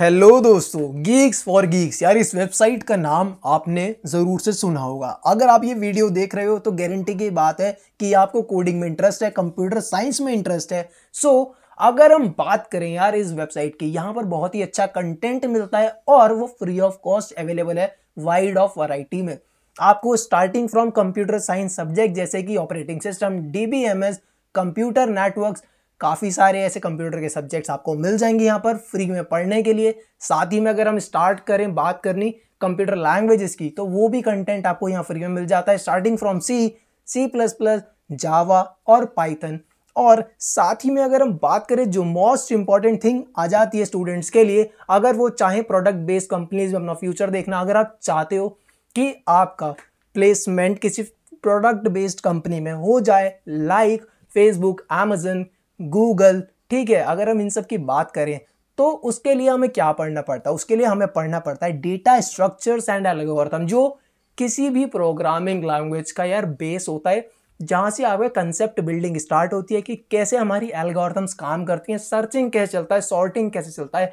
hello दोस्तों Geeks for Geeks यार इस वेबसाइट का नाम आपने ज़रूर से सुना होगा अगर आप ये वीडियो देख रहे हो तो गारंटी की बात है कि आपको कोडिंग में इंटरेस्ट है कंप्यूटर साइंस में इंटरेस्ट है सो so, अगर हम बात करें यार इस वेबसाइट की यहाँ पर बहुत ही अच्छा कंटेंट मिलता है और वो फ्री ऑफ कॉस्ट अवेलेबल है वाइड ऑफ वराइटी में आपको starting from computer science subject जैसे कि operating system the computer networks काफ़ी सारे ऐसे कंप्यूटर के सब्जेक्ट्स आपको मिल जाएंगे यहाँ पर फ्री में पढ़ने के लिए साथ ही में अगर हम स्टार्ट करें बात करनी कंप्यूटर लैंग्वेजेस की तो वो भी कंटेंट आपको यहाँ फ्री में मिल जाता है starting from C C plus plus Java और पाइथन और साथ ही में अगर हम बात करें जो मोस्ट इंपॉर्टेंट थिंग आ जाती है स्टूडेंट्स के लिए अगर वो चाहें प्रोडक्ट बेस्ड कंपनीज में अपना फ्यूचर देखना अगर आप चाहते हो कि आपका प्लेसमेंट किसी प्रोडक्ट बेस्ड कंपनी में हो जाए लाइक फेसबुक एमेजन गूगल ठीक है अगर हम इन सब की बात करें तो उसके लिए हमें क्या पढ़ना पड़ता है उसके लिए हमें पढ़ना पड़ता है डेटा स्ट्रक्चर्स एंड एल्गोरिथम जो किसी भी प्रोग्रामिंग लैंग्वेज का यार बेस होता है जहाँ से आपका कंसेप्ट बिल्डिंग स्टार्ट होती है कि कैसे हमारी एल्गोरिथम्स काम करती हैं सर्चिंग कैसे चलता है सॉर्टिंग कैसे चलता है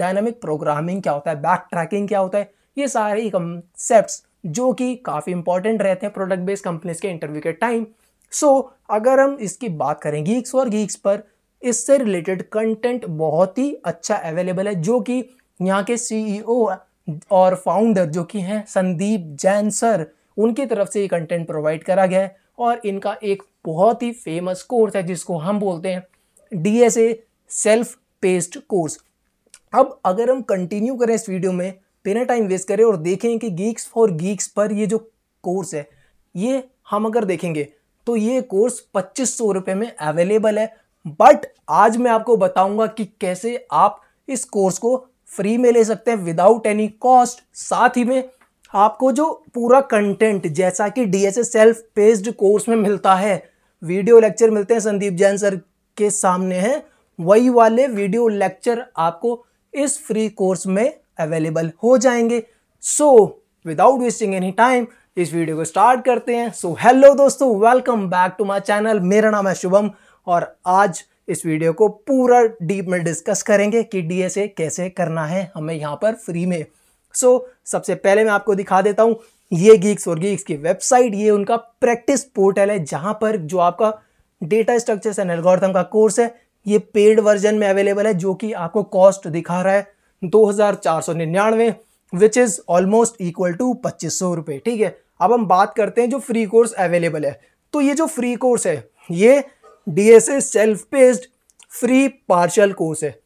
डायनामिक प्रोग्रामिंग क्या होता है बैक ट्रैकिंग क्या होता है ये सारे कंसेप्ट जो कि काफ़ी इंपॉर्टेंट रहते हैं प्रोडक्ट बेस्ड कंपनीज के इंटरव्यू के टाइम सो so, अगर हम इसकी बात करें गीक्स और गीक्स पर इससे रिलेटेड कंटेंट बहुत ही अच्छा अवेलेबल है जो कि यहाँ के सीईओ e और फाउंडर जो कि हैं संदीप जैन सर उनकी तरफ से ये कंटेंट प्रोवाइड करा गया है और इनका एक बहुत ही फेमस कोर्स है जिसको हम बोलते हैं D S A self paced course अब अगर हम कंटिन्यू करें इस वीडियो में बिना टाइम वेस्ट करें और देखें कि गीक्स फॉर गीक्स पर ये जो कोर्स है ये हम अगर देखेंगे तो ये कोर्स पच्चीस सौ रुपए में अवेलेबल है बट आज मैं आपको बताऊंगा कि कैसे आप इस कोर्स को फ्री में ले सकते हैं विदाउट एनी कॉस्ट साथ ही में आपको जो पूरा कंटेंट जैसा कि एस सेल्फ पेस्ड कोर्स में मिलता है वीडियो लेक्चर मिलते हैं संदीप जैन सर के सामने हैं वही वाले वीडियो लेक्चर आपको इस फ्री कोर्स में अवेलेबल हो जाएंगे so without wasting any time इस वीडियो को स्टार्ट करते हैं सो हेलो दोस्तों welcome back to my channel मेरा नाम है शुभम और आज इस वीडियो को पूरा डीप में डिस्कस करेंगे कि डीएसए कैसे करना है हमें यहाँ पर फ्री में सो so, सबसे पहले मैं आपको दिखा देता हूँ ये गीक्स और गीक्स की वेबसाइट ये उनका प्रैक्टिस पोर्टल है जहाँ पर जो आपका डेटा स्ट्रक्चर्स एंड एल्गोरिथम का कोर्स है ये पेड वर्जन में अवेलेबल है जो कि आपको कॉस्ट दिखा रहा है दो हज़ार चार सौ निन्यानवे which is almost equal to पच्चीस सौ रुपए ठीक है अब हम बात करते हैं जो फ्री कोर्स अवेलेबल है तो ये जो फ्री कोर्स है ये D S A self paced free partial course है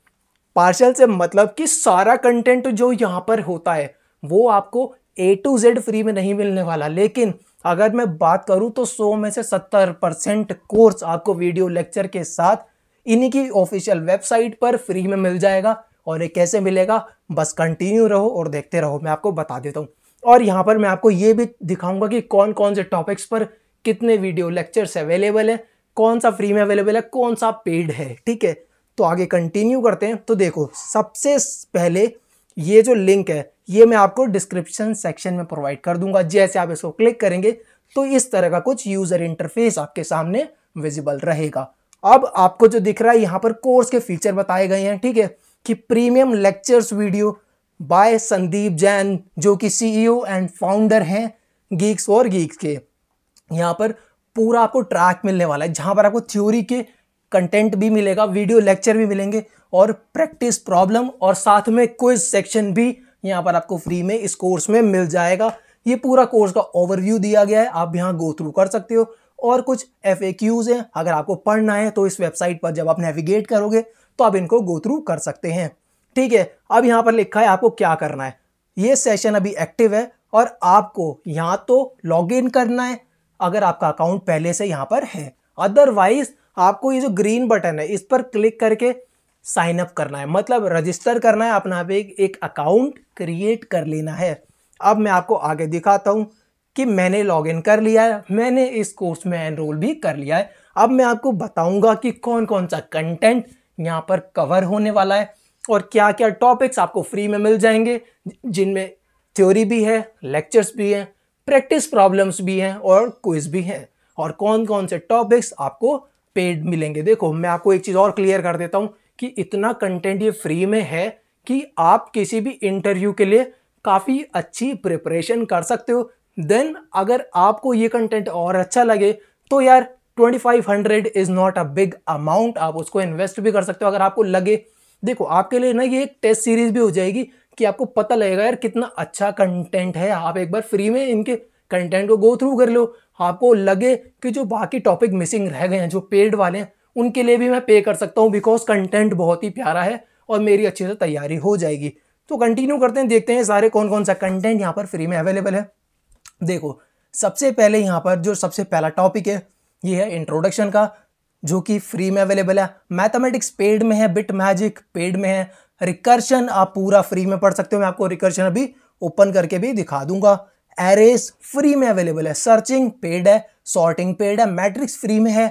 पार्शल से मतलब कि सारा कंटेंट जो यहाँ पर होता है वो आपको ए टू जेड फ्री में नहीं मिलने वाला लेकिन अगर मैं बात करूँ तो सौ में से सत्तर परसेंट कोर्स आपको वीडियो लेक्चर के साथ इन्हीं की ऑफिशियल वेबसाइट पर फ्री में मिल जाएगा और ये कैसे मिलेगा बस कंटिन्यू रहो और देखते रहो मैं आपको बता देता हूँ और यहाँ पर मैं आपको ये भी दिखाऊंगा कि कौन कौन से टॉपिक्स पर कितने वीडियो लेक्चर्स अवेलेबल हैं कौन सा फ्री में अवेलेबल है कौन सा पेड है ठीक है तो आगे कंटिन्यू करते हैं तो देखो सबसे पहले ये जो लिंक है ये मैं आपको डिस्क्रिप्शन सेक्शन में प्रोवाइड कर दूंगा जैसे आप इसको क्लिक करेंगे तो इस तरह का कुछ यूज़र इंटरफेस आपके सामने विजिबल रहेगा अब आपको जो दिख रहा है यहाँ पर कोर्स के फीचर बताए गए हैं ठीक है कि premium lectures video by Sandeep Jain जो कि सीईओ एंड फाउंडर हैं गीक्स और गीक्स के यहाँ पर पूरा आपको ट्रैक मिलने वाला है जहाँ पर आपको थ्योरी के कंटेंट भी मिलेगा वीडियो लेक्चर भी मिलेंगे और प्रैक्टिस प्रॉब्लम और साथ में क्विज सेक्शन भी यहाँ पर आपको फ्री में इस कोर्स में मिल जाएगा ये पूरा कोर्स का ओवरव्यू दिया गया है आप यहाँ गो थ्रू कर सकते हो और कुछ एफ हैं अगर आपको पढ़ना है तो इस वेबसाइट पर जब आप नेविगेट करोगे तो आप इनको गो थ्रू कर सकते हैं ठीक है अब यहाँ पर लिखा है आपको क्या करना है ये सेशन अभी एक्टिव है और आपको यहाँ तो लॉग इन करना है अगर आपका अकाउंट पहले से यहाँ पर है अदरवाइज आपको ये जो ग्रीन बटन है इस पर क्लिक करके साइन अप करना है मतलब रजिस्टर करना है अपना पे एक अकाउंट क्रिएट कर लेना है अब मैं आपको आगे दिखाता हूँ कि मैंने लॉगिन कर लिया है मैंने इस कोर्स में एनरोल भी कर लिया है अब मैं आपको बताऊंगा कि कौन कौन सा कंटेंट यहाँ पर कवर होने वाला है और क्या क्या टॉपिक्स आपको फ्री में मिल जाएंगे जिनमें थ्योरी भी है लेक्चर्स भी हैं प्रैक्टिस प्रॉब्लम्स भी हैं और क्विज भी हैं और कौन कौन से टॉपिक्स आपको पेड मिलेंगे देखो मैं आपको एक चीज़ और क्लियर कर देता हूँ कि इतना कंटेंट ये फ्री में है कि आप किसी भी इंटरव्यू के लिए काफ़ी अच्छी प्रिपरेशन कर सकते हो देन अगर आपको ये कंटेंट और अच्छा लगे तो यार 2500 is not a big amount आप उसको इन्वेस्ट भी कर सकते हो अगर आपको लगे देखो आपके लिए ना ये एक टेस्ट सीरीज भी हो जाएगी कि आपको पता लगेगा यार कितना अच्छा कंटेंट है आप एक बार फ्री में इनके कंटेंट को गो थ्रू कर लो आपको लगे कि जो बाकी टॉपिक मिसिंग रह गए हैं जो पेड वाले हैं उनके लिए भी मैं पे कर सकता हूँ बिकॉज कंटेंट बहुत ही प्यारा है और मेरी अच्छे से तैयारी हो जाएगी तो कंटिन्यू करते हैं देखते हैं सारे कौन कौन सा कंटेंट यहाँ पर फ्री में अवेलेबल है देखो सबसे पहले यहाँ पर जो सबसे पहला टॉपिक है ये है इंट्रोडक्शन का जो कि फ्री में अवेलेबल है मैथमेटिक्स पेड में है बिट मैजिक पेड में है रिकर्शन आप पूरा फ्री में पढ़ सकते हो मैं आपको रिकर्शन अभी ओपन करके भी दिखा दूंगा एरेस फ्री में अवेलेबल है सर्चिंग पेड है सॉर्टिंग पेड है मैट्रिक्स फ्री में है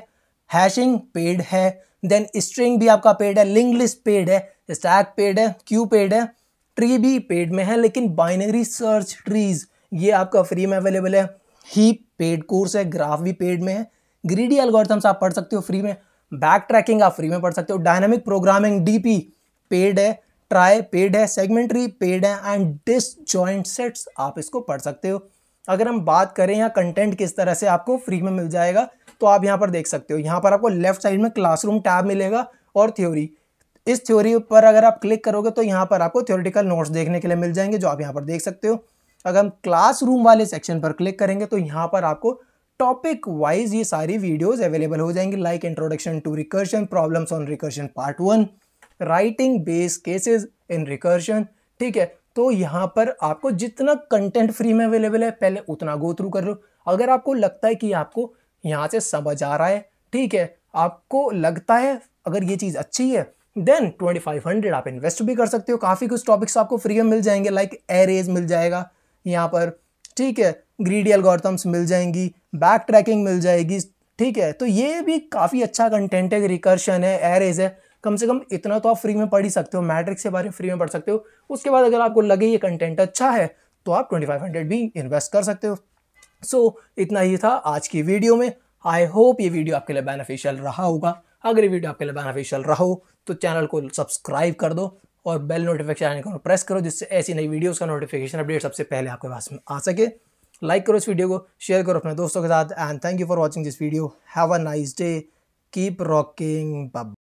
हैशिंग पेड है देन स्ट्रिंग भी आपका पेड है लिंगलिस लिस्ट पेड है स्टैक पेड है क्यू पेड है ट्री भी पेड में है लेकिन बाइनरी सर्च ट्रीज ये आपका फ्री में अवेलेबल है ही पेड कोर्स है ग्राफ भी पेड में है ग्रीडी एल्गोरिथम्स आप पढ़ सकते हो फ्री में बैक ट्रैकिंग आप फ्री में पढ़ सकते हो डायनामिक प्रोग्रामिंग डीपी पेड है ट्राई पेड है सेगमेंट्री पेड है एंड डिस जॉइंट सेट्स आप इसको पढ़ सकते हो अगर हम बात करें यहाँ कंटेंट किस तरह से आपको फ्री में मिल जाएगा तो आप यहाँ पर देख सकते हो यहाँ पर आपको लेफ्ट साइड में क्लासरूम टैब मिलेगा और थ्योरी इस थ्योरी पर अगर आप क्लिक करोगे तो यहाँ पर आपको थ्योरेटिकल नोट्स देखने के लिए मिल जाएंगे जो आप यहाँ पर देख सकते हो अगर हम क्लासरूम वाले सेक्शन पर क्लिक करेंगे तो यहाँ पर आपको टॉपिक वाइज ये सारी वीडियोस अवेलेबल हो जाएंगी like introduction to recursion problems on recursion part one writing base cases in recursion ठीक है तो यहाँ पर आपको जितना कंटेंट फ्री में अवेलेबल है पहले उतना गो थ्रू कर लो अगर आपको लगता है कि आपको यहाँ से समझ आ रहा है ठीक है आपको लगता है अगर ये चीज़ अच्छी है देन 2500 आप इन्वेस्ट भी कर सकते हो काफ़ी कुछ टॉपिक्स आपको फ्री में मिल जाएंगे लाइक एरेज मिल जाएगा यहाँ पर ठीक है ग्रीडियल गौरतम्स मिल जाएंगी बैक ट्रैकिंग मिल जाएगी ठीक है तो ये भी काफ़ी अच्छा कंटेंट है रिकर्शन है एरेज है कम से कम इतना तो आप फ्री में पढ़ ही सकते हो मैट्रिक्स के बारे में फ्री में पढ़ सकते हो उसके बाद अगर आपको लगे ये कंटेंट अच्छा है तो आप ट्वेंटी भी इन्वेस्ट कर सकते हो सो so, इतना ही था आज की वीडियो में आई होप ये वीडियो आपके लिए बेनिफिशियल रहा होगा अगर ये वीडियो आपके लिए बेनिफिशियल रहा हो तो चैनल को सब्सक्राइब कर दो और बेल नोटिफिकेशन आइकन को प्रेस करो जिससे ऐसी नई वीडियोस का नोटिफिकेशन अपडेट सबसे पहले आपके पास में आ सके लाइक करो इस वीडियो को शेयर करो अपने दोस्तों के साथ and thank you for watching this video have a nice day keep rocking बब